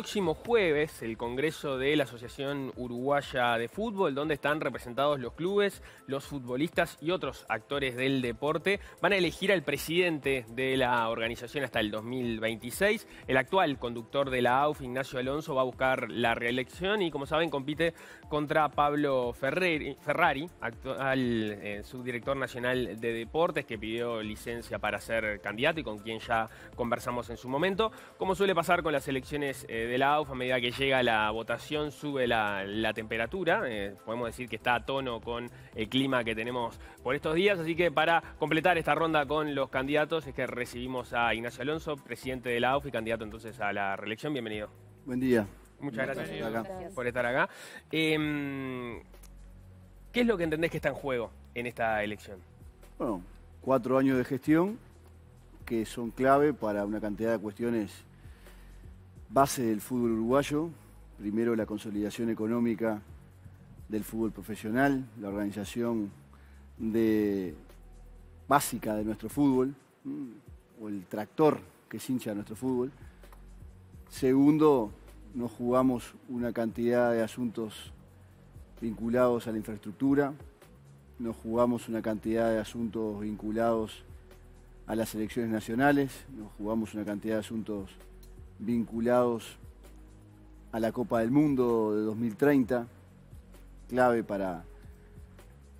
próximo jueves el Congreso de la Asociación Uruguaya de Fútbol, donde están representados los clubes, los futbolistas y otros actores del deporte. Van a elegir al presidente de la organización hasta el 2026. El actual conductor de la AUF, Ignacio Alonso, va a buscar la reelección y, como saben, compite contra Pablo Ferrari, actual eh, subdirector nacional de deportes, que pidió licencia para ser candidato y con quien ya conversamos en su momento. Como suele pasar con las elecciones eh, de la AUF, a medida que llega la votación, sube la, temperatura. Eh, podemos decir que está a tono con el clima que tenemos por estos días. Así que para completar esta ronda con los candidatos, es que recibimos a Ignacio Alonso, presidente de la AUF y candidato entonces a la reelección. Bienvenido. Buen día. Muchas gracias, por estar acá. Em, ¿Qué es lo que entendés que está en juego en esta elección? Bueno, cuatro años de gestión que son clave para una cantidad de cuestiones base del fútbol uruguayo, primero la consolidación económica del fútbol profesional, la organización básica de nuestro fútbol, mm, o el tractor que es hincha nuestro fútbol. Segundo, nos jugamos una cantidad de asuntos vinculados a la infraestructura, nos jugamos una cantidad de asuntos vinculados a las elecciones nacionales, nos jugamos una cantidad de asuntos vinculados a la Copa del Mundo de 2030, clave para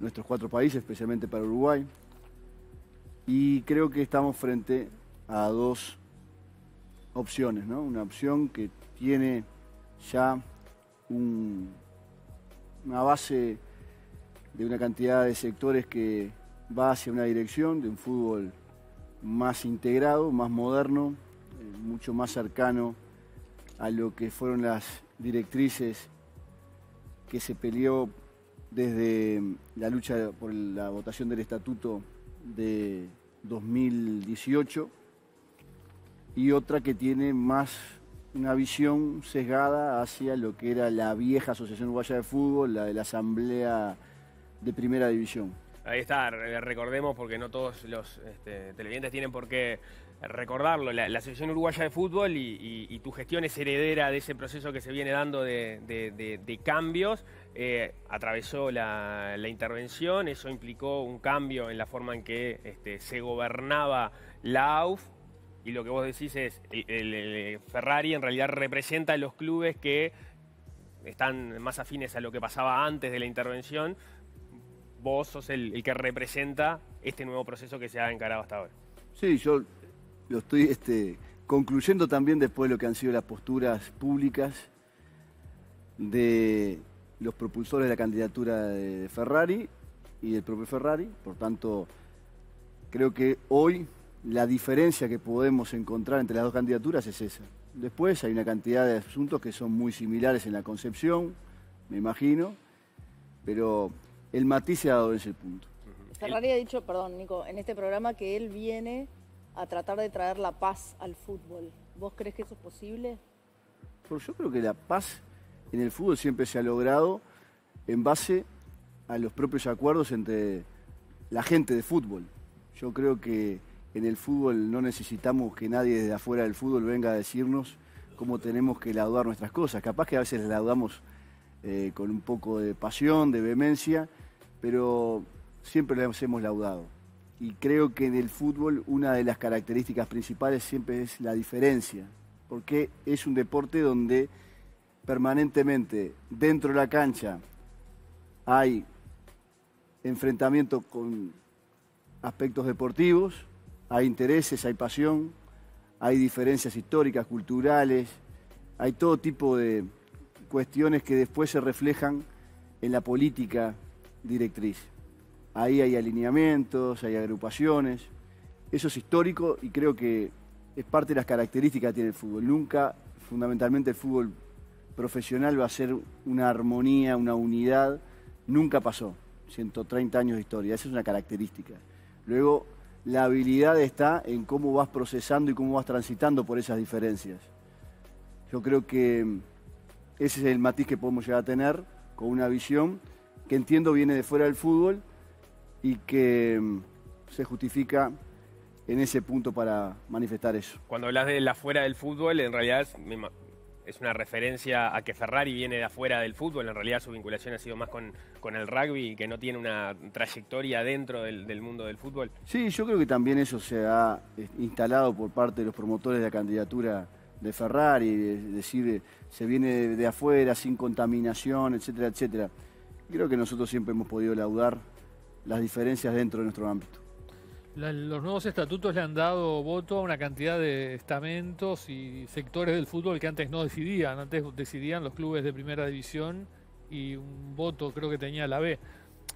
nuestros cuatro países, especialmente para Uruguay. Y creo que estamos frente a dos opciones, ¿no? Una opción que tiene ya una base de una cantidad de sectores que va hacia una dirección de un fútbol más integrado, más moderno, eh, mucho más cercano a lo que fueron las directrices que se peleó desde la lucha por la votación del estatuto de 2018 y otra que tiene más una visión sesgada hacia lo que era la vieja Asociación Uruguaya de Fútbol, la de la Asamblea de Primera División. Ahí está, recordemos porque no todos los este, televidentes tienen por qué recordarlo, la, selección Uruguaya de Fútbol y, tu gestión es heredera de ese proceso que se viene dando de, cambios. Eh, atravesó la, intervención, eso implicó un cambio en la forma en que este, se gobernaba la AUF. Y lo que vos decís es, Ferrari en realidad representa a los clubes que están más afines a lo que pasaba antes de la intervención. Vos sos el, el que representa este nuevo proceso que se ha encarado hasta ahora. Sí, yo lo estoy este, concluyendo también después de lo que han sido las posturas públicas de los propulsores de la candidatura de Ferrari y del propio Ferrari. Por tanto, creo que hoy la diferencia que podemos encontrar entre las dos candidaturas es esa. Después hay una cantidad de asuntos que son muy similares en la concepción, me imagino, pero el matiz se ha dado en ese punto. Ferrari ha dicho, perdón, Nico, en este programa que él viene a tratar de traer la paz al fútbol. ¿Vos crees que eso es posible? yo creo que la paz en el fútbol siempre se ha logrado en base a los propios acuerdos entre la gente de fútbol. Yo creo que en el fútbol no necesitamos que nadie desde afuera del fútbol venga a decirnos cómo tenemos que laudar nuestras cosas. Capaz que a veces laudamos eh, con un poco de pasión, de vehemencia, pero siempre las hemos laudado y creo que en el fútbol una de las características principales siempre es la diferencia, porque es un deporte donde permanentemente dentro de la cancha hay enfrentamiento con aspectos deportivos, hay intereses, hay pasión, hay diferencias históricas, culturales, hay todo tipo de cuestiones que después se reflejan en la política directriz. Ahí hay alineamientos, hay agrupaciones. Eso es histórico y creo que es parte de las características que tiene el fútbol. Nunca, fundamentalmente, el fútbol profesional va a ser una armonía, una unidad. Nunca pasó. 130 años de historia. Esa es una característica. Luego, la habilidad está en cómo vas procesando y cómo vas transitando por esas diferencias. Yo creo que ese es el matiz que podemos llegar a tener con una visión que entiendo viene de fuera del fútbol y que mm, se justifica en ese punto para manifestar eso. Cuando hablas de la fuera del fútbol, en realidad es, una referencia a que Ferrari viene de afuera del fútbol, en realidad su vinculación ha sido más con, el rugby y que no tiene una trayectoria dentro del, mundo del fútbol. Sí, yo creo que también eso se ha eh, instalado por parte de los promotores de la candidatura de Ferrari, es decir, se viene de afuera sin contaminación, etcétera, etcétera. Creo que nosotros siempre hemos podido laudar las diferencias dentro de nuestro ámbito. los nuevos estatutos le han dado voto a una cantidad de estamentos y sectores del fútbol que antes no decidían. Antes decidían los clubes de primera división y un voto creo que tenía la B.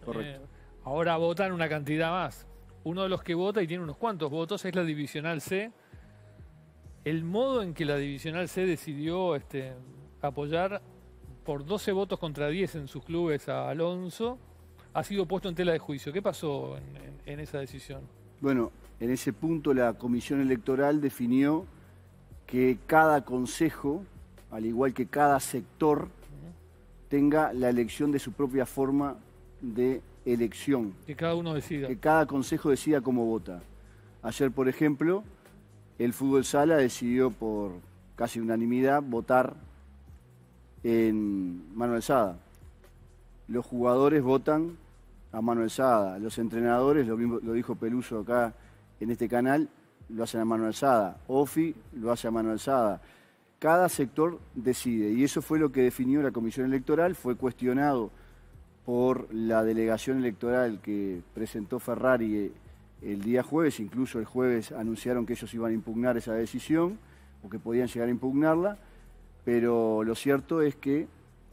Correcto. Eh, ahora votan una cantidad más. Uno de los que vota y tiene unos cuantos votos es la Divisional C. El modo en que la Divisional C decidió este, apoyar por 12 votos contra 10 en sus clubes a Alonso ha sido puesto en tela de juicio. ¿Qué pasó en, esa decisión? Bueno, en ese punto la Comisión Electoral definió que cada consejo, al igual que cada sector, tenga la elección de su propia forma de elección. Que cada uno decida. Que cada consejo decida cómo vota. Ayer, por ejemplo, el fútbol sala decidió por casi unanimidad votar en Manuel Sada. Los jugadores votan a mano alzada. Los entrenadores, lo, mismo, lo dijo Peluso acá en este canal, lo hacen a mano alzada. OFI lo hace a mano alzada. Cada sector decide y eso fue lo que definió la comisión electoral. Fue cuestionado por la delegación electoral que presentó Ferrari el día jueves, incluso el jueves anunciaron que ellos iban a impugnar esa decisión o que podían llegar a impugnarla, pero lo cierto es que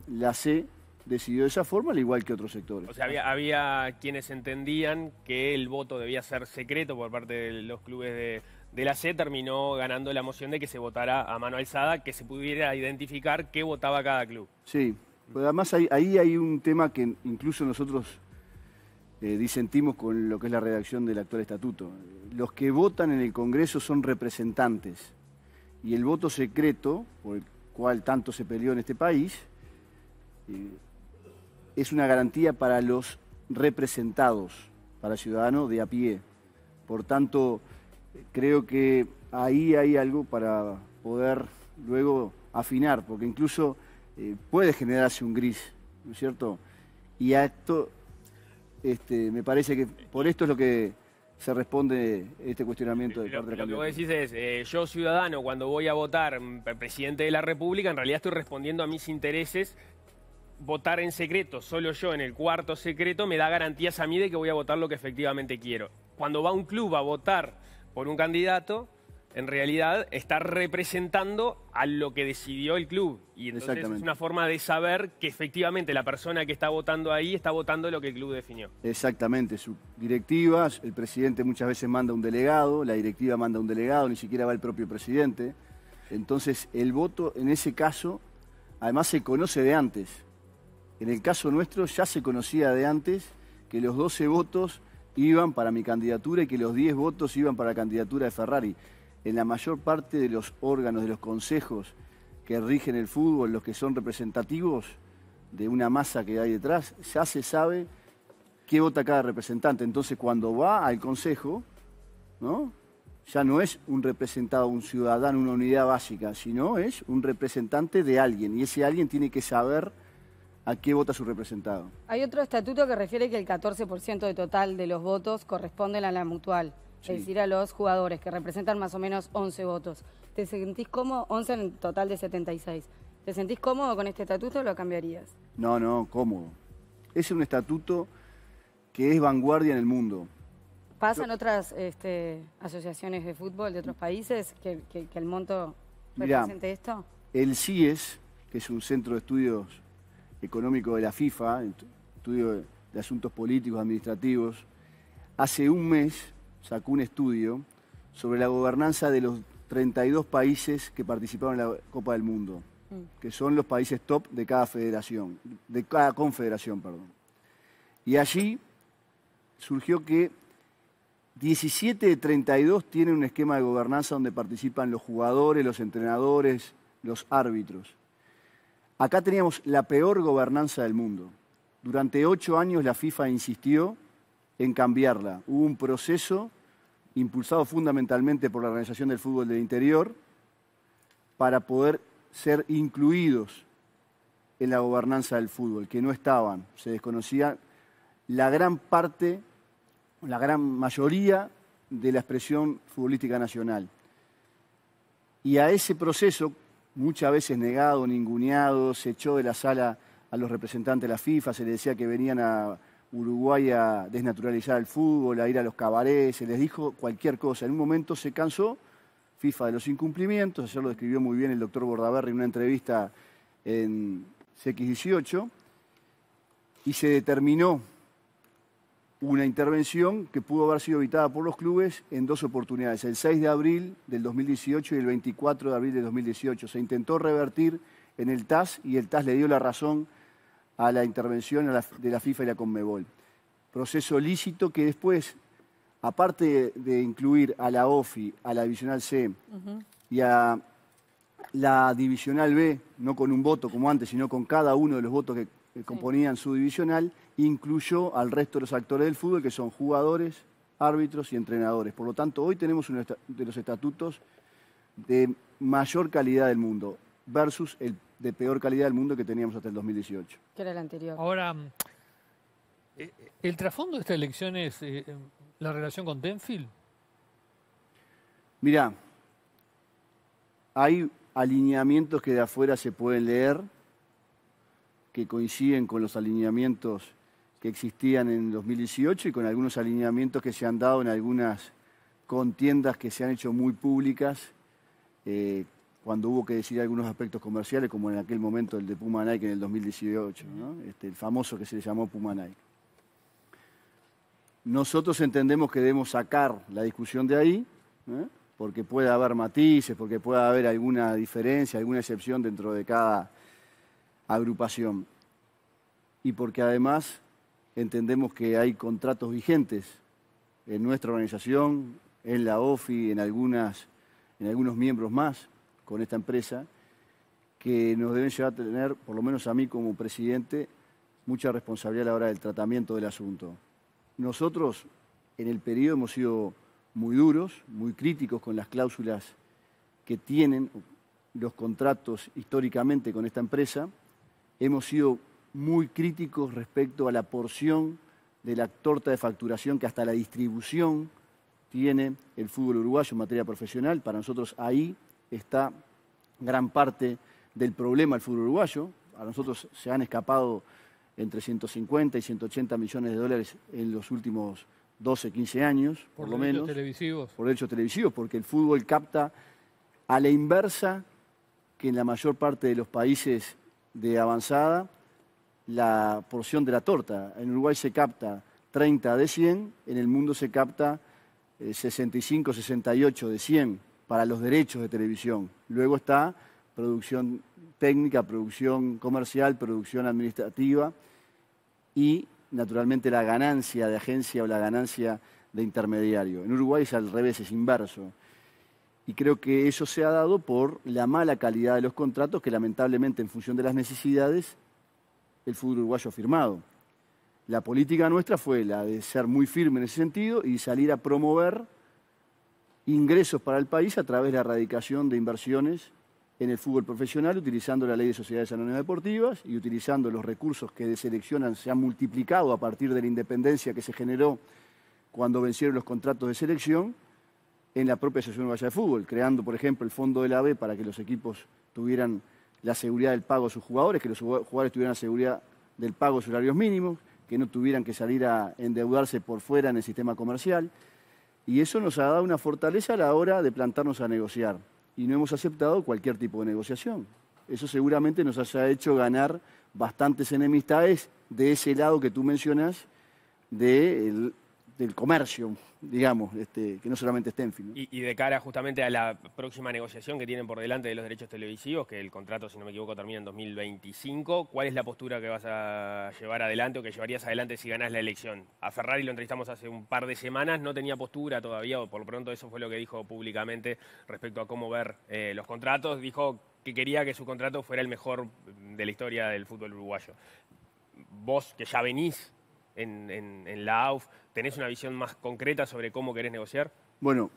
la C decidió de esa forma, al igual que otros sectores. O sea, había, quienes entendían que el voto debía ser secreto por parte de los clubes de, la C terminó ganando la moción de que se votara a mano alzada, que se pudiera identificar qué votaba cada club. Sí, pero además ahí hay un tema que incluso nosotros eh, disentimos con lo que es la redacción del actual estatuto. Los que votan en el Congreso son representantes y el voto secreto, por el cual tanto se peleó en este país, eh, es una garantía para los representados, para ciudadanos de a pie. Por tanto, creo que ahí hay algo para poder luego afinar, porque incluso eh, puede generarse un gris, ¿no es cierto? Y a esto, este, me parece que por esto es lo que se responde este cuestionamiento de parte Lo que vos decís es, eh, yo ciudadano, cuando voy a votar mm, presidente de la República, en realidad estoy respondiendo a mis intereses votar en secreto, solo yo en el cuarto secreto, me da garantías a mí de que voy a votar lo que efectivamente quiero. Cuando va un club a votar por un candidato, en realidad está representando a lo que decidió el club. Y entonces es una forma de saber que efectivamente la persona que está votando ahí está votando lo que el club definió. Exactamente, sus directivas, el presidente muchas veces manda un delegado, la directiva manda un delegado, ni siquiera va el propio presidente. Entonces el voto en ese caso además se conoce de antes. En el caso nuestro ya se conocía de antes que los 12 votos iban para mi candidatura y que los 10 votos iban para la candidatura de Ferrari. En la mayor parte de los órganos, de los consejos que rigen el fútbol, los que son representativos de una masa que hay detrás, ya se sabe qué vota cada representante. Entonces, cuando va al consejo, ¿no? ya no es un representado, un ciudadano, una unidad básica, sino es un representante de alguien. Y ese alguien tiene que saber a qué vota su representado. Hay otro estatuto que refiere que el 14% de total de los votos corresponden a la mutual, es decir, a los jugadores, que representan más o menos 11 votos. ¿Te sentís cómodo? 11 en total de 76. ¿Te sentís cómodo con este estatuto o lo cambiarías? No, no, cómodo. Es un estatuto que es vanguardia en el mundo. Pasan otras este, asociaciones de fútbol de otros países que, el monto represente esto? El CIES, que es un centro de estudios económico de la FIFA, estudio de asuntos políticos, administrativos, hace un mes sacó un estudio sobre la gobernanza de los 32 países que participaron en la Copa del Mundo, mm. que son los países top de cada federación, de cada confederación, perdón. Y allí surgió que 17 de 32 tienen un esquema de gobernanza donde participan los jugadores, los entrenadores, los árbitros. Acá teníamos la peor gobernanza del mundo. Durante ocho años la FIFA insistió en cambiarla. Hubo un proceso impulsado fundamentalmente por la Organización del Fútbol del Interior para poder ser incluidos en la gobernanza del fútbol, que no estaban, se desconocía la gran parte, la gran mayoría de la expresión futbolística nacional. Y a ese proceso, muchas veces negado, ninguneado, se echó de la sala a los representantes de la FIFA, se les decía que venían a Uruguay a desnaturalizar el fútbol, a ir a los cabarets, se les dijo cualquier cosa. En un momento se cansó FIFA de los incumplimientos, eso lo describió muy bien el doctor Bordaberry en una entrevista en CX18, y se determinó una intervención que pudo haber sido evitada por los clubes en dos oportunidades, el 6 de abril del 2018 y el 24 de abril del 2018. Se intentó revertir en el TAS y el TAS le dio la razón a la intervención de la FIFA y la Conmebol. Proceso lícito que después, aparte de incluir a la OFI, a la Divisional C y a la Divisional B, no con un voto como antes, sino con cada uno de los votos que que componían su divisional, incluyó al resto de los actores del fútbol, que son jugadores, árbitros y entrenadores. Por lo tanto, hoy tenemos uno de los estatutos de mayor calidad del mundo versus el de peor calidad del mundo que teníamos hasta el 2018. Que era el anterior. Ahora, mm, eh, eh, el trasfondo de esta elección es eh, la relación con Denfield. Mirá, hay alineamientos que de afuera se pueden leer que coinciden con los alineamientos que existían en 2018 y con algunos alineamientos que se han dado en algunas contiendas que se han hecho muy públicas eh, cuando hubo que decir algunos aspectos comerciales, como en aquel momento el de Puma Nike en el 2018, este, el famoso que se le llamó Puma Nike. Nosotros entendemos que debemos sacar la discusión de ahí, porque puede haber matices, porque puede haber alguna diferencia, alguna excepción dentro de cada agrupación. Y porque además entendemos que hay contratos vigentes en nuestra organización, en la OFI, en, algunas, en algunos miembros más con esta empresa, que nos deben llevar a tener, por lo menos a mí como presidente, mucha responsabilidad a la hora del tratamiento del asunto. Nosotros en el periodo hemos sido muy duros, muy críticos con las cláusulas que tienen los contratos históricamente con esta empresa hemos sido muy críticos respecto a la porción de la torta de facturación que hasta la distribución tiene el fútbol uruguayo en materia profesional. Para nosotros ahí está gran parte del problema del fútbol uruguayo. A nosotros se han escapado entre 150 y 180 millones de dólares en los últimos 12, 15 años, por, lo menos. Por derechos televisivos. Por derechos televisivos, porque el fútbol capta a la inversa que en la mayor parte de los países de avanzada la porción de la torta. En Uruguay se capta 30 de 100, en el mundo se capta 65, eh, 68 de 100 para los derechos de televisión. Luego está producción técnica, producción comercial, producción administrativa y naturalmente la ganancia de agencia o la ganancia de intermediario. En Uruguay es al revés, es inverso. Y creo que eso se ha dado por la mala calidad de los contratos que lamentablemente en función de las necesidades el fútbol uruguayo ha firmado. La política nuestra fue la de ser muy firme en ese sentido y salir a promover ingresos para el país a través de la erradicación de inversiones en el fútbol profesional, utilizando la ley de sociedades anónimas deportivas y utilizando los recursos que de se han multiplicado a partir de la independencia que se generó cuando vencieron los contratos de selección en la propia Asociación Uruguaya de Fútbol, creando, por ejemplo, el fondo de la B para que los equipos tuvieran la seguridad del pago de sus jugadores, que los jugadores tuvieran la seguridad del pago de sus horarios mínimos, que no tuvieran que salir a endeudarse por fuera en el sistema comercial. Y eso nos ha dado una fortaleza a la hora de plantarnos a negociar. Y no hemos aceptado cualquier tipo de negociación. Eso seguramente nos haya hecho ganar bastantes enemistades de ese lado que tú mencionas, del del comercio, digamos, este, que no solamente esté en fin. y, de cara justamente a la próxima negociación que tienen por delante de los derechos televisivos, que el contrato, si no me equivoco, termina en 2025, ¿cuál es la postura que vas a llevar adelante o que llevarías adelante si ganás la elección? A Ferrari lo entrevistamos hace un par de semanas, no tenía postura todavía, o por lo pronto eso fue lo que dijo públicamente respecto a cómo ver eh, los contratos. Dijo que quería que su contrato fuera el mejor de la historia del fútbol uruguayo. Vos, que ya venís en la AUF, ¿Tenés una visión más concreta sobre cómo querés negociar? Bueno,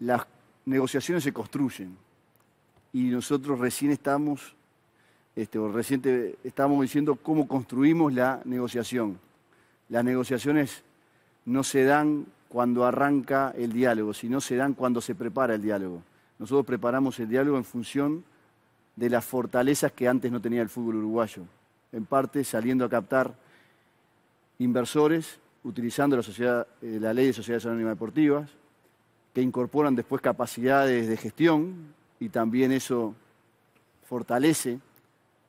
las negociaciones se construyen y nosotros recién estamos, este, reciente estamos diciendo cómo construimos la negociación. Las negociaciones no se dan cuando arranca el diálogo, sino se dan cuando se prepara el diálogo. Nosotros preparamos el diálogo en función de las fortalezas que antes no tenía el fútbol uruguayo, en parte saliendo a captar inversores utilizando la, sociedad, eh, la ley de sociedades anónimas deportivas, que incorporan después capacidades de gestión y también eso fortalece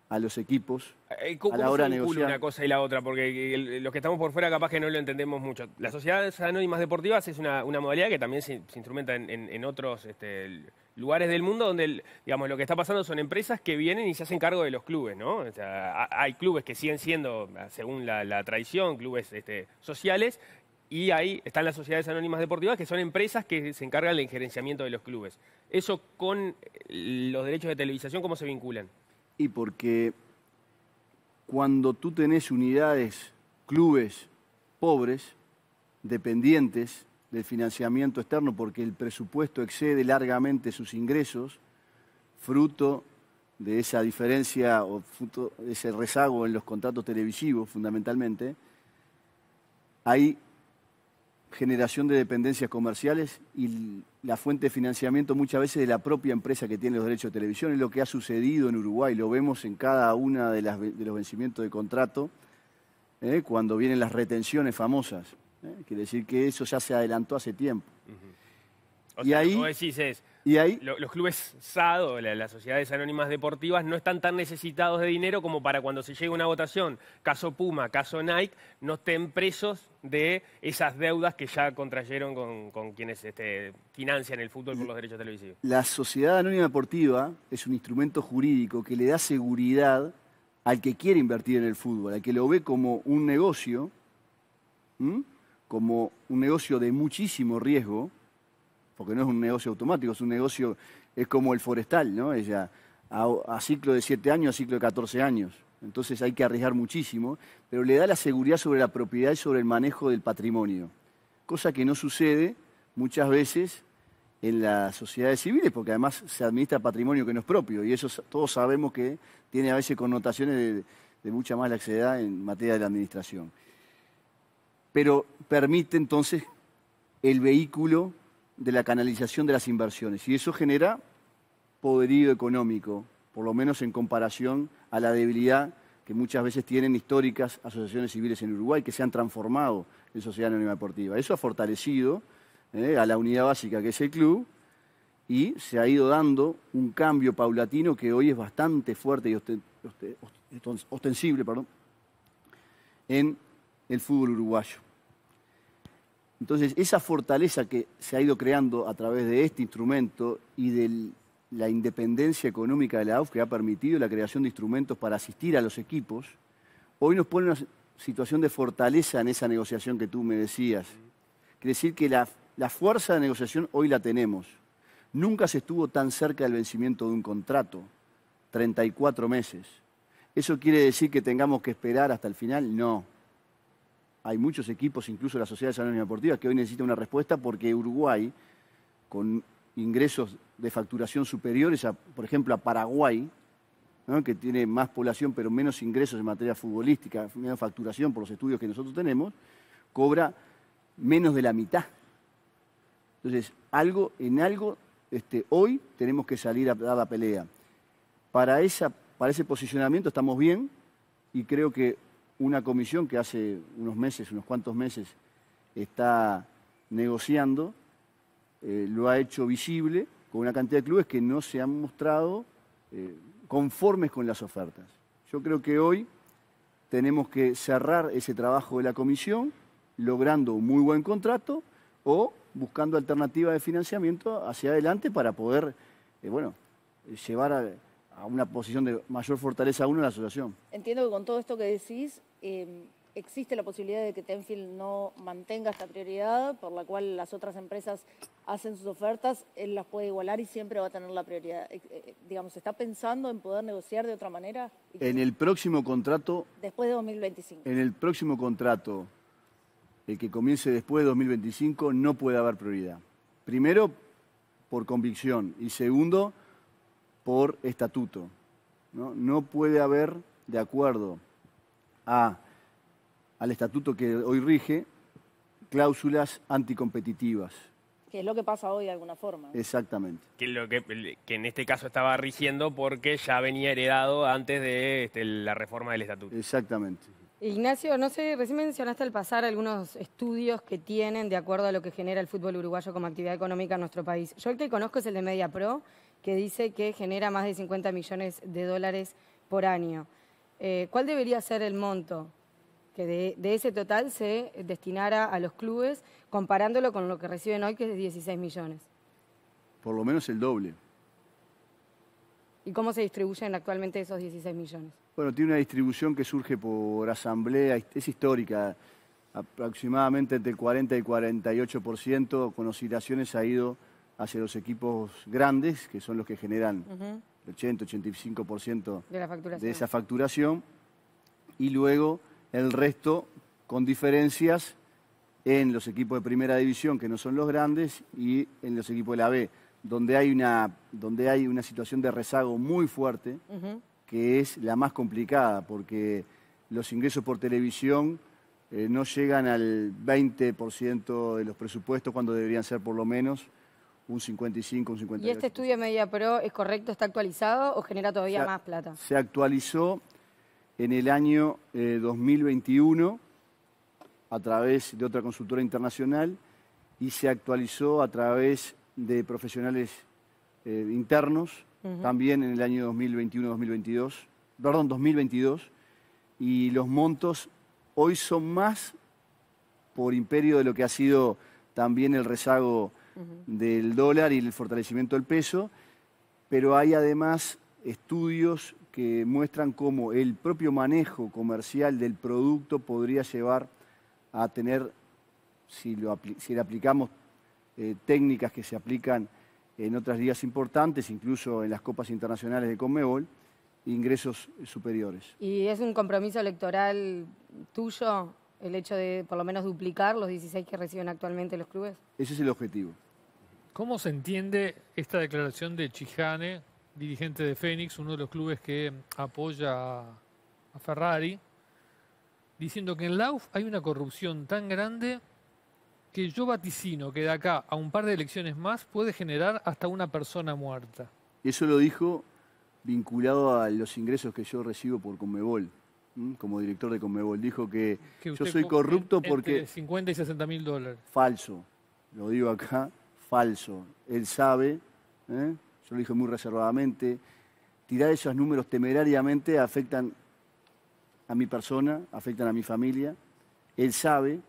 a los equipos eh, a la hora de negociar. una cosa y la otra? Porque los que estamos por fuera capaz que no lo entendemos mucho. Las sociedades anónimas deportivas es una, modalidad que también se, instrumenta en, otros este, lugares del mundo donde, digamos, lo que está pasando son empresas que vienen y se hacen cargo de los clubes, ¿no? hay clubes que siguen siendo, según la, tradición, clubes este, sociales, y ahí están las sociedades anónimas deportivas, que son empresas que se encargan del gerenciamiento de los clubes. ¿Eso con eh, los derechos de televisación cómo se vinculan? Y porque cuando tú tenés unidades, clubes pobres, dependientes, del financiamiento externo porque el presupuesto excede largamente sus ingresos, fruto de esa diferencia o fruto de ese rezago en los contratos televisivos fundamentalmente, hay generación de dependencias comerciales y la fuente de financiamiento muchas veces de la propia empresa que tiene los derechos de televisión. Es lo que ha sucedido en Uruguay, lo vemos en cada uno de, los vencimientos de contrato, ¿eh? cuando vienen las retenciones famosas. Eh, quiere decir que eso ya se adelantó hace tiempo. o y sea, ahí, como decís y ahí, los clubes SADO, las sociedades anónimas deportivas, no están tan necesitados de dinero como para cuando se llegue una votación, caso Puma, caso Nike, no estén presos de esas deudas que ya contrayeron con, quienes este, financian el fútbol por los derechos televisivos. La sociedad anónima deportiva es un instrumento jurídico que le da seguridad al que quiere invertir en el fútbol, al que lo ve como un negocio como un negocio de muchísimo riesgo, porque no es un negocio automático, es un negocio, es como el forestal, ¿no? Ella, a, ciclo de 7 años, a ciclo de 14 años. Entonces hay que arriesgar muchísimo, pero le da la seguridad sobre la propiedad y sobre el manejo del patrimonio, cosa que no sucede muchas veces en las sociedades civiles, porque además se administra patrimonio que no es propio, y eso todos sabemos que tiene a veces connotaciones de, mucha más laxedad en materia de la administración pero permite entonces el vehículo de la canalización de las inversiones. Y eso genera poderío económico, por lo menos en comparación a la debilidad que muchas veces tienen históricas asociaciones civiles en Uruguay que se han transformado en sociedad anónima deportiva. Eso ha fortalecido eh, a la unidad básica que es el club y se ha ido dando un cambio paulatino que hoy es bastante fuerte y ostensible perdón, en el fútbol uruguayo. Entonces, esa fortaleza que se ha ido creando a través de este instrumento y de la independencia económica de la AUF, que ha permitido la creación de instrumentos para asistir a los equipos, hoy nos pone una situación de fortaleza en esa negociación que tú me decías. Quiere decir que la, la fuerza de negociación hoy la tenemos. Nunca se estuvo tan cerca del vencimiento de un contrato, 34 meses. ¿Eso quiere decir que tengamos que esperar hasta el final? No hay muchos equipos, incluso la Sociedad de anónimas deportivas, que hoy necesita una respuesta porque Uruguay, con ingresos de facturación superiores por ejemplo, a Paraguay, que tiene más población pero menos ingresos en materia futbolística, menos facturación por los estudios que nosotros tenemos, cobra menos de la mitad. Entonces, algo, en algo, este, hoy tenemos que salir a dar la pelea. Para, esa, para ese posicionamiento estamos bien y creo que una comisión que hace unos meses, unos cuantos meses, está negociando, eh, lo ha hecho visible con una cantidad de clubes que no se han mostrado eh, conformes con las ofertas. Yo creo que hoy tenemos que cerrar ese trabajo de la comisión, logrando un muy buen contrato o buscando alternativas de financiamiento hacia adelante para poder, eh, bueno, llevar a, una posición de mayor fortaleza uno en la asociación. Entiendo que con todo esto que decís, Em, existe la posibilidad de que Tenfield no mantenga esta prioridad, por la cual las otras empresas hacen sus ofertas, él las puede igualar y siempre va a tener la prioridad. Eh, eh, eh, digamos, ¿está pensando en poder negociar de otra manera? En el próximo contrato... Después de 2025. En el próximo contrato, el que comience después de 2025, no puede haber prioridad. Primero, por convicción y segundo, por estatuto. no puede haber, de acuerdo a, al estatuto que hoy rige cláusulas anticompetitivas. Que es lo que pasa hoy de alguna forma. Exactamente. Que, en este caso estaba rigiendo porque ya venía heredado antes de este, la reforma del estatuto. Exactamente. Ignacio, no sé, recién mencionaste al pasar algunos estudios que tienen de acuerdo a lo que genera el fútbol uruguayo como actividad económica en nuestro país. Yo el que conozco es el de MediaPro, que dice que genera más de 50 millones de dólares por año. Eh, ¿Cuál debería ser el monto que de, ese total se destinara a los clubes, comparándolo con lo que reciben hoy, que es de 16 millones? Por lo menos el doble. ¿Y cómo se distribuyen actualmente esos 16 millones? Bueno, tiene una distribución que surge por asamblea, es histórica, aproximadamente entre el 40 y el 48%, con oscilaciones ha ido hacia los equipos grandes, que son los que generan 80, 85% de, de esa facturación y luego el resto con diferencias en los equipos de primera división, que no son los grandes, y en los equipos de la B, donde hay una, donde hay una situación de rezago muy fuerte, que es la más complicada, porque los ingresos por televisión eh, no llegan al 20% de los presupuestos, cuando deberían ser por lo menos un 55, un 58. ¿Y este estudio Media pero es correcto, está actualizado o genera todavía más plata? Se actualizó en el año 2021 eh, a través de otra consultora internacional y se actualizó a través de profesionales eh, internos también en el año 2021-2022, perdón, 2022, y los montos hoy son más por imperio de lo que ha sido también el rezago del dólar y el fortalecimiento del peso, pero hay además estudios que muestran cómo el propio manejo comercial del producto podría llevar a tener, si, lo, si le aplicamos eh, técnicas que se aplican en otras ligas importantes, incluso en las copas internacionales de Conmebol, ingresos superiores. ¿Y es un compromiso electoral tuyo el hecho de por lo menos duplicar los 16 que reciben actualmente los clubes. Ese es el objetivo. ¿Cómo se entiende esta declaración de Chijane, dirigente de Fénix, uno de los clubes que apoya a Ferrari, diciendo que en Lauf hay una corrupción tan grande que yo vaticino que de acá a un par de elecciones más puede generar hasta una persona muerta? Eso lo dijo vinculado a los ingresos que yo recibo por Comebol. Mm, como director de Conmebol, dijo que, yo soy corrupto porque... 50 y 60 mil dólares. Falso, lo digo acá, falso. Él sabe, ¿eh? yo lo dije muy reservadamente, tirar esos números temerariamente afectan a mi persona, afectan a mi familia. Él sabe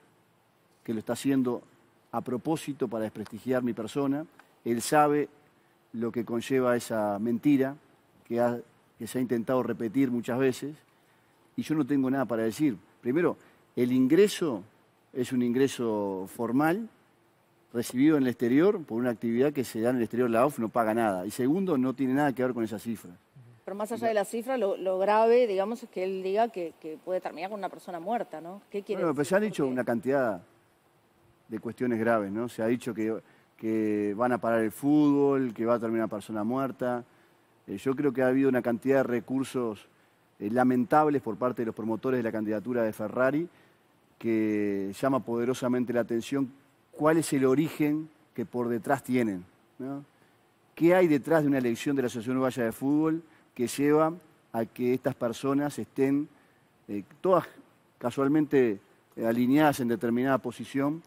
que lo está haciendo a propósito para desprestigiar mi persona. Él sabe lo que conlleva esa mentira que se ha intentado repetir muchas veces y yo no tengo nada para decir. Primero, el ingreso es un ingreso formal, recibido en el exterior por una actividad que se da en el exterior. La OFF no paga nada. Y segundo, no tiene nada que ver con esa cifra. Pero más allá de la cifra, lo, grave, digamos, es que él diga que, puede terminar con una persona muerta, ¿no? ¿Qué quiere bueno, Pero se han dicho una cantidad de cuestiones graves, ¿no? Se ha dicho que, que van a parar el fútbol, que va a terminar una persona muerta. Eh, yo creo que ha habido una cantidad de recursos eh, lamentables por parte de los promotores de la candidatura de Ferrari, que llama poderosamente la atención cuál es el origen que por detrás tienen. ¿Qué hay detrás de una elección de la Asociación Uruguaya de Fútbol que lleva a que estas personas estén eh, todas casualmente eh, alineadas en determinada posición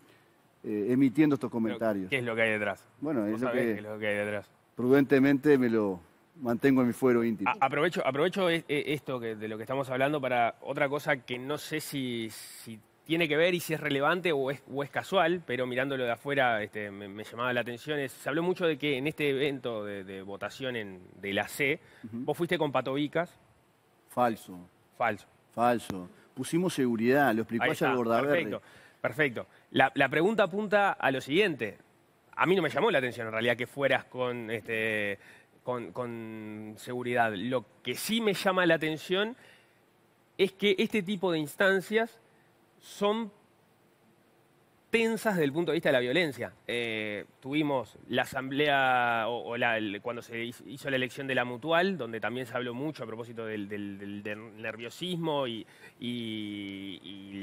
emitiendo estos comentarios? ¿Qué es lo que hay detrás? Bueno, que, es lo que hay detrás. Prudentemente me lo, mantengo mi fuero íntimo. aprovecho aprovecho e, e, esto de lo que estamos hablando para otra cosa que no sé si, tiene que ver y si es relevante o es, casual, pero mirándolo de afuera este, me, llamaba la atención. se habló mucho de que en este evento de, votación de la C, vos fuiste con Patovicas. Falso. Falso. Falso. Pusimos seguridad, lo explicó allá está, Perfecto, perfecto. La, pregunta apunta a lo siguiente. A mí no me llamó la atención en realidad que fueras con este, con, seguridad. Lo que sí me llama la atención es que este tipo de instancias son tensas desde el punto de vista de la violencia. Eh, tuvimos la asamblea, o, cuando se hizo la elección de la mutual, donde también se habló mucho a propósito del, nerviosismo y,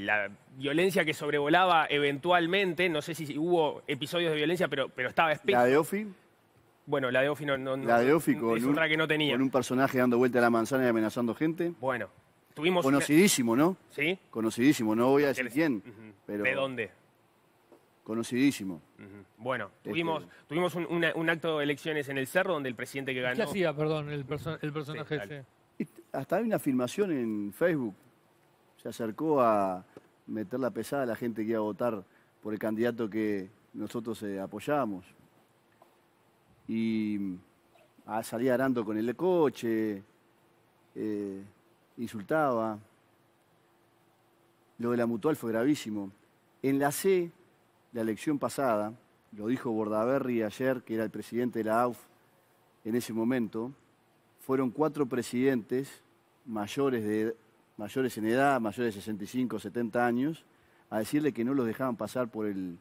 la violencia que sobrevolaba eventualmente. No sé si hubo episodios de violencia, pero, pero estaba espeso. ¿La de Ofi? Bueno, la de no, la es un, que no tenía. Con un personaje dando vuelta a la manzana y amenazando gente. Bueno, tuvimos... Conocidísimo, ¿no? Sí. Conocidísimo, no voy a decir quién, pero... ¿De dónde? Conocidísimo. Bueno, este- tuvimos, tuvimos un, acto de elecciones en el Cerro donde el presidente que ganó... ¿Qué hacía, perdón, el, personaje ese? hasta hay una filmación en Facebook. Se acercó a meter la pesada a la gente que iba a votar por el candidato que nosotros eh, apoyábamos y ah, salía arando con el coche, eh, insultaba. Lo de la mutual fue gravísimo. En la C, la elección pasada, lo dijo Bordaberry ayer, que era el presidente de la AUF en ese momento, fueron cuatro presidentes mayores, de, mayores en edad, mayores de 65, 70 años, a decirle que no los dejaban pasar por el,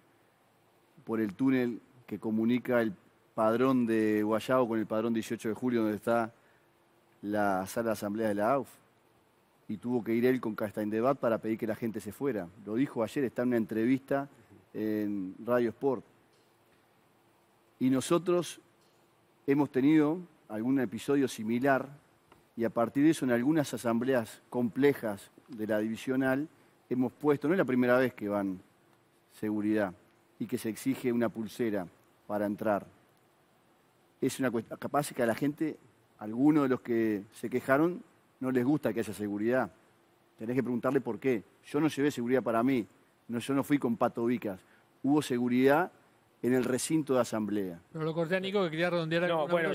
por el túnel que comunica el padrón de Guayabo con el padrón 18 de julio donde está la sala de asamblea de la AUF. Y tuvo que ir él con Castaindebat para pedir que la gente se fuera. Lo dijo ayer, está en una entrevista en Radio Sport. Y nosotros hemos tenido algún episodio similar y a partir de eso en algunas asambleas complejas de la divisional hemos puesto, no es la primera vez que van seguridad y que se exige una pulsera para entrar es una cuestión, capaz que a la gente, a algunos de los que se quejaron, no les gusta que haya seguridad. Tenés que preguntarle por qué. Yo no llevé seguridad para mí, no, yo no fui con Pato Vicas. Hubo seguridad en el recinto de asamblea. Pero lo corté a Nico que quería redondear No, bueno,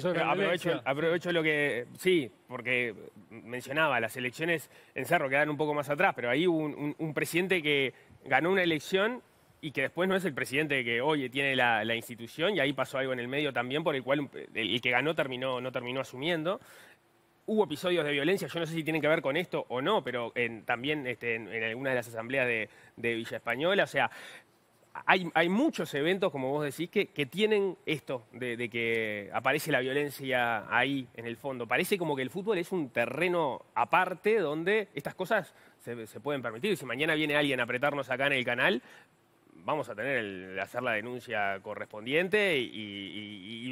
aprovecho, lo que. Sí, porque mencionaba, las elecciones en Cerro quedan un poco más atrás, pero ahí un presidente que ganó una elección y que después no es el presidente que, oye, tiene la, institución, y ahí pasó algo en el medio también por el cual el, que ganó terminó, no terminó asumiendo hubo episodios de violencia, yo no sé si tienen que ver con esto o no, pero también este, en, alguna de las asambleas de, Villa Española, o sea, hay, muchos eventos, como vos decís, que, que tienen esto, de, que aparece la violencia ahí en el fondo. Parece como que el fútbol es un terreno aparte donde estas cosas se, se pueden permitir. y Si mañana viene alguien a apretarnos acá en el canal, vamos a tener el, hacer la denuncia correspondiente y,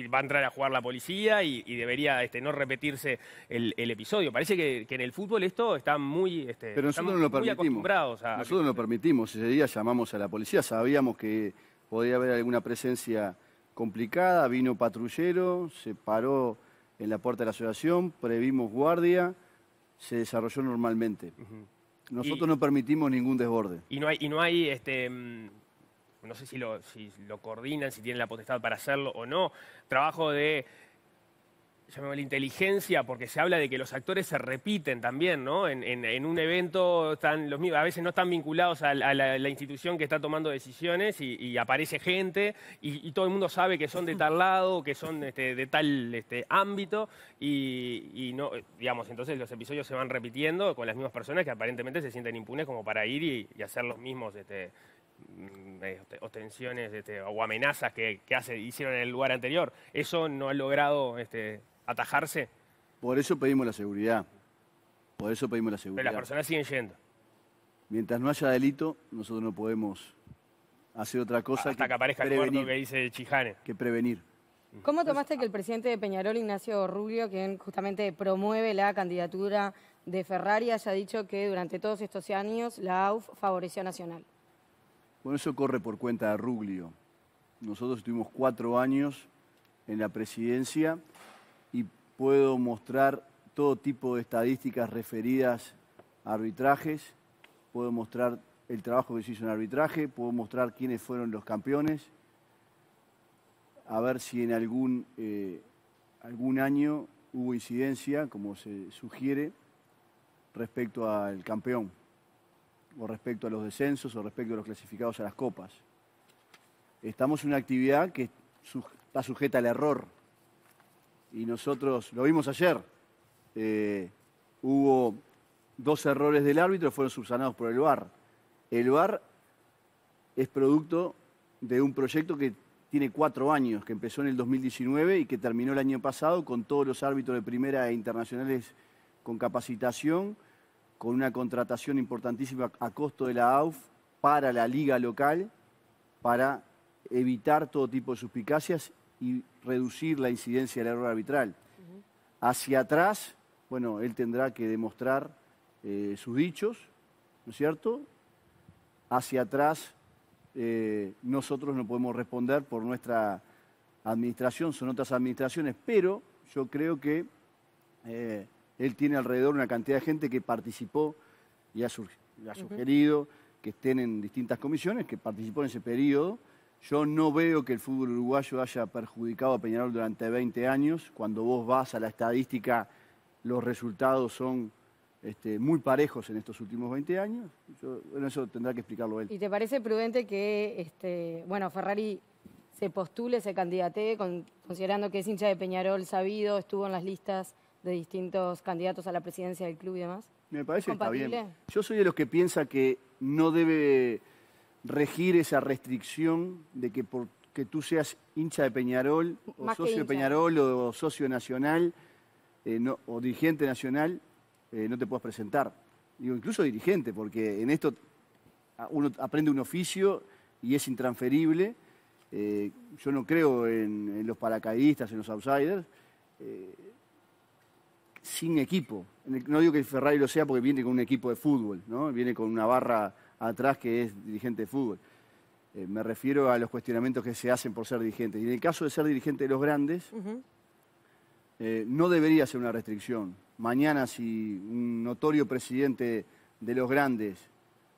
va a entrar a jugar la policía y, debería este, no repetirse el, episodio. Parece que, en el fútbol esto está muy, este, Pero nosotros no lo permitimos. Nosotros no lo permitimos, ese día llamamos a la policía, sabíamos que podía haber alguna presencia complicada, vino patrullero, se paró en la puerta de la asociación, previmos guardia, se desarrolló normalmente. Nosotros no permitimos ningún desborde. Y no hay, y no hay este, mm, no sé si lo, coordinan, si tienen la potestad para hacerlo o no, trabajo de la inteligencia, porque se habla de que los actores se repiten también, ¿no? En, un evento están los a veces no están vinculados a, la, institución que está tomando decisiones y, aparece gente y, todo el mundo sabe que son de tal lado, que son este, de tal este, ámbito y, no, digamos, entonces los episodios se van repitiendo con las mismas personas que aparentemente se sienten impunes como para ir y, hacer los mismos este, Mm, eh, o tensiones este, o amenazas que, hicieron en el lugar anterior. ¿Eso no ha logrado este, atajarse? Por eso pedimos la seguridad. Por eso pedimos la seguridad. Pero las personas siguen yendo. Mientras no haya delito, nosotros no podemos hacer otra cosa Hasta que, aparezca prevenir, que dice Chijane. Que prevenir. ¿Cómo tomaste que el presidente de Peñarol, Ignacio Rubio, quien justamente promueve la candidatura de Ferrari, haya dicho que durante todos estos años la AUF favoreció a Nacional? Bueno, eso corre por cuenta de Ruglio. Nosotros estuvimos cuatro años en la presidencia y puedo mostrar todo tipo de estadísticas referidas a arbitrajes, puedo mostrar el trabajo que se hizo en arbitraje, puedo mostrar quiénes fueron los campeones, a ver si en algún, eh, algún año hubo incidencia, como se sugiere, respecto al campeón o respecto a los descensos o respecto a los clasificados a las copas. Estamos en una actividad que está sujeta al error. Y nosotros lo vimos ayer. Eh, hubo dos errores del árbitro, fueron subsanados por el VAR. El VAR es producto de un proyecto que tiene cuatro años, que empezó en el 2019 y que terminó el año pasado con todos los árbitros de primera e internacionales con capacitación con una contratación importantísima a costo de la AUF para la liga local, para evitar todo tipo de suspicacias y reducir la incidencia del error arbitral. Hacia atrás, bueno, él tendrá que demostrar eh, sus dichos, ¿no es cierto? Hacia atrás, eh, nosotros no podemos responder por nuestra administración, son otras administraciones, pero yo creo que eh, él tiene alrededor una cantidad de gente que participó y ha, sugerido que estén en distintas comisiones, que participó en ese periodo. Yo no veo que el fútbol uruguayo haya perjudicado a Peñarol durante 20 años. Cuando vos vas a la estadística, los resultados son este, muy parejos en estos últimos 20 años. eso tendrá que explicarlo él. ¿Y te parece prudente que, este, bueno, Ferrari se postule, se candidate, considerando que es hincha de Peñarol, sabido, estuvo en las listas de distintos candidatos a la presidencia del club y demás? Me parece que está bien. Yo soy de los que piensa que no debe regir esa restricción de que porque tú seas hincha de Peñarol, o socio de Peñarol, o socio nacional, eh, o dirigente nacional, eh, no te puedas presentar. Digo, incluso dirigente, porque en esto uno aprende un oficio y es intransferible. Eh, yo no creo en, los paracaidistas, en los outsiders sin equipo. No digo que Ferrari lo sea porque viene con un equipo de fútbol, ¿no? viene con una barra atrás que es dirigente de fútbol. Eh, me refiero a los cuestionamientos que se hacen por ser dirigente. Y en el caso de ser dirigente de los grandes, eh, no debería ser una restricción. Mañana, si un notorio presidente de los grandes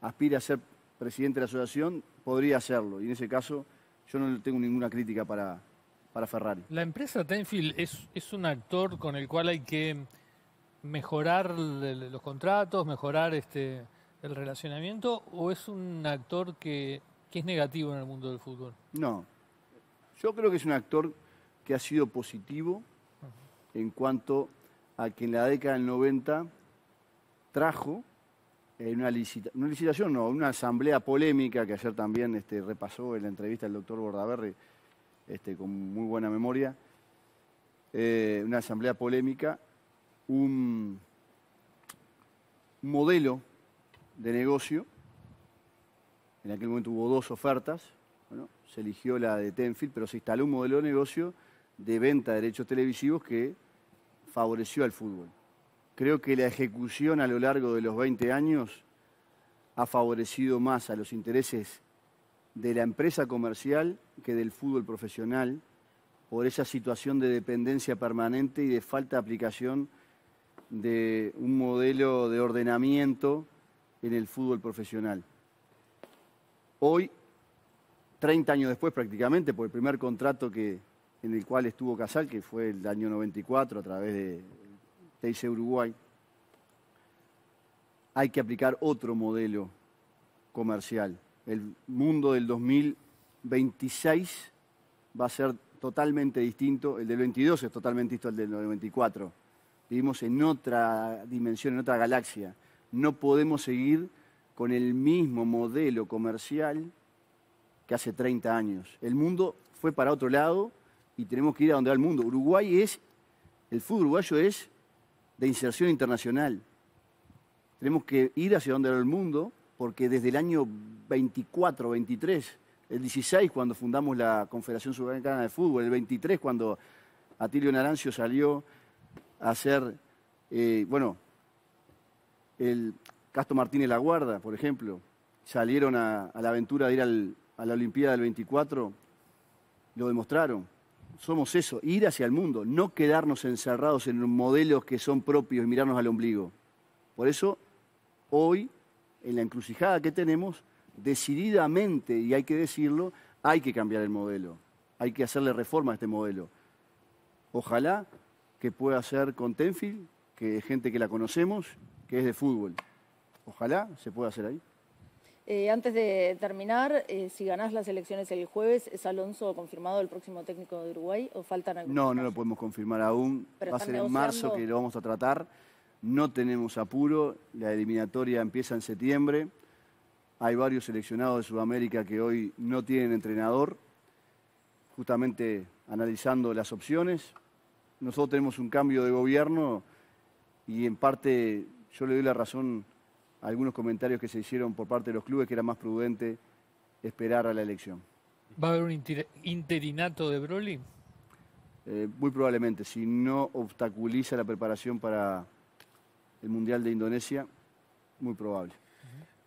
aspira a ser presidente de la asociación, podría hacerlo. Y en ese caso, yo no tengo ninguna crítica para, para Ferrari. La empresa Tenfield es, es un actor con el cual hay que mejorar los contratos, mejorar este, el relacionamiento, o es un actor que, es negativo en el mundo del fútbol? No, yo creo que es un actor que ha sido positivo en cuanto a que en la década del 90 trajo eh, una, una licitación, no, una asamblea polémica que ayer también este, repasó en la entrevista del doctor Bordaberry este, con muy buena memoria, eh, una asamblea polémica, un modelo de negocio. En aquel momento hubo dos ofertas. se eligió la de Tenfield, pero se instaló un modelo de negocio de venta de derechos televisivos que favoreció al fútbol. Creo que la ejecución a lo largo de los 20 años ha favorecido más a los intereses de la empresa comercial que del fútbol profesional por esa situación de dependencia permanente y de falta de aplicación de un modelo de ordenamiento en el fútbol profesional. Hoy, 30 años después prácticamente, por el primer contrato que, en el cual estuvo Casal, que fue el año 94 a través de TIC Uruguay, hay que aplicar otro modelo comercial el mundo del 2026 va a ser totalmente distinto, el del 22 es totalmente distinto al del 94. Vivimos en otra dimensión, en otra galaxia. No podemos seguir con el mismo modelo comercial que hace 30 años. El mundo fue para otro lado y tenemos que ir a donde va el mundo. Uruguay es, el fútbol uruguayo es de inserción internacional. Tenemos que ir hacia donde va el mundo porque desde el año 24, 23, el 16 cuando fundamos la Confederación Sudamericana de Fútbol, el 23 cuando Atilio Narancio salió a ser, eh, bueno, el Castro Martínez La Guarda, por ejemplo, salieron a, la aventura de ir a la Olimpiada del 24, lo demostraron. Somos eso, ir hacia el mundo, no quedarnos encerrados en modelos que son propios y mirarnos al ombligo. Por eso, hoy en la encrucijada que tenemos, decididamente, y hay que decirlo, hay que cambiar el modelo, hay que hacerle reforma a este modelo. Ojalá que pueda ser con Tenfield, que es gente que la conocemos, que es de fútbol. Ojalá se pueda hacer ahí. Eh, antes de terminar, eh, si ganás las elecciones el jueves, ¿es Alonso confirmado el próximo técnico de Uruguay o faltan algunos? No, no lo podemos confirmar aún. Va a ser en marzo que lo vamos a tratar no tenemos apuro, la eliminatoria empieza en septiembre, hay varios seleccionados de Sudamérica que hoy no tienen entrenador, justamente analizando las opciones. Nosotros tenemos un cambio de gobierno y en parte yo le doy la razón a algunos comentarios que se hicieron por parte de los clubes que era más prudente esperar a la elección. ¿Va a haber un interinato de Broly? Eh, muy probablemente, si no obstaculiza la preparación para el Mundial de Indonesia, muy probable.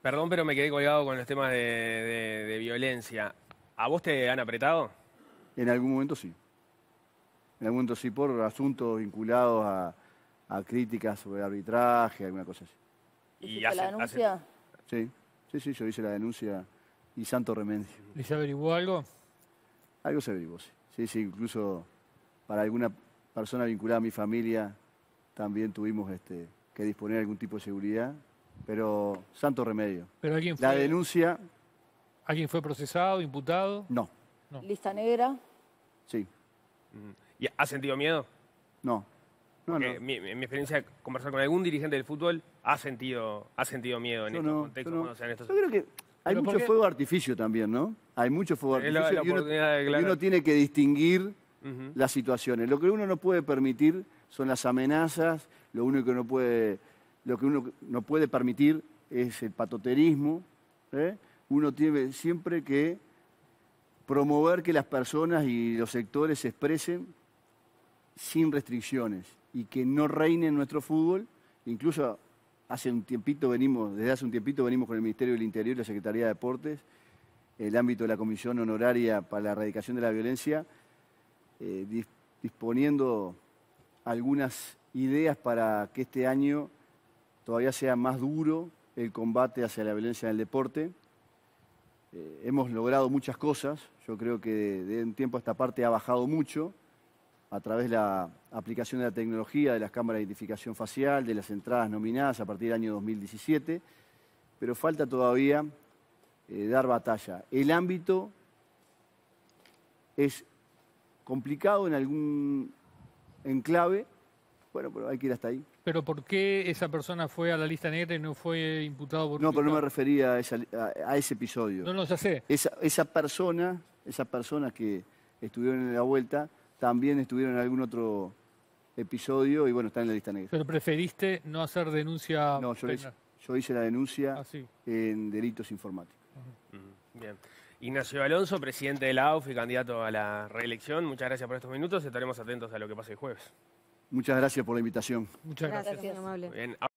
Perdón, pero me quedé colgado con los temas de, violencia. ¿A vos te han apretado? En algún momento sí. En algún momento sí, por asuntos vinculados a, críticas sobre arbitraje, alguna cosa así. ¿Y la denuncia? Sí, sí, sí, yo hice la denuncia y santo remedio. ¿Y se averiguó algo? Algo se averiguó, sí. Sí, sí, incluso para alguna persona vinculada a mi familia también tuvimos este, que disponer de algún tipo de seguridad, pero santo remedio. ¿Pero alguien La denuncia... ¿Alguien fue procesado, imputado? No. ¿Lista negra? Sí. Mm. ¿Y ¿Ha sentido miedo? No. no, Mi, experiencia conversar con algún dirigente del fútbol ha sentido, ha sentido miedo en este contexto? Yo, creo que hay mucho fuego artificio también, ¿no? Hay mucho fuego artificio y, uno, tiene que distinguir las situaciones. Lo que uno no puede permitir son las amenazas lo único que no puede, lo que uno no puede permitir es el patoterismo. ¿eh? Uno tiene siempre que promover que las personas y los sectores se expresen sin restricciones y que no reine en nuestro fútbol. Incluso hace un tiempito venimos, desde hace un tiempito venimos con el Ministerio del Interior y la Secretaría de Deportes, el ámbito de la Comisión Honoraria para la Erradicación de la Violencia, eh, disponiendo algunas ideas para que este año todavía sea más duro el combate hacia la violencia en el deporte. Eh, hemos logrado muchas cosas, yo creo que de, un tiempo a esta parte ha bajado mucho a través de la aplicación de la tecnología, de las cámaras de identificación facial, de las entradas nominadas a partir del año 2017, pero falta todavía eh, dar batalla. El ámbito es complicado en algún enclave, bueno, pero hay que ir hasta ahí. ¿Pero por qué esa persona fue a la lista negra y no fue imputado por... No, pero no me refería a, ese episodio. No, no, ya sé. Esa, esa persona, esas personas que estuvieron en la vuelta, también estuvieron en algún otro episodio y bueno, está en la lista negra. Pero preferiste no hacer denuncia. No, yo, hice, la denuncia ah, en delitos informáticos. Bien. Ignacio Alonso, presidente de la AUF y candidato a la reelección, muchas gracias por estos minutos. Estaremos atentos a lo que pase el jueves. Muchas gracias por la invitación. Muchas gracias.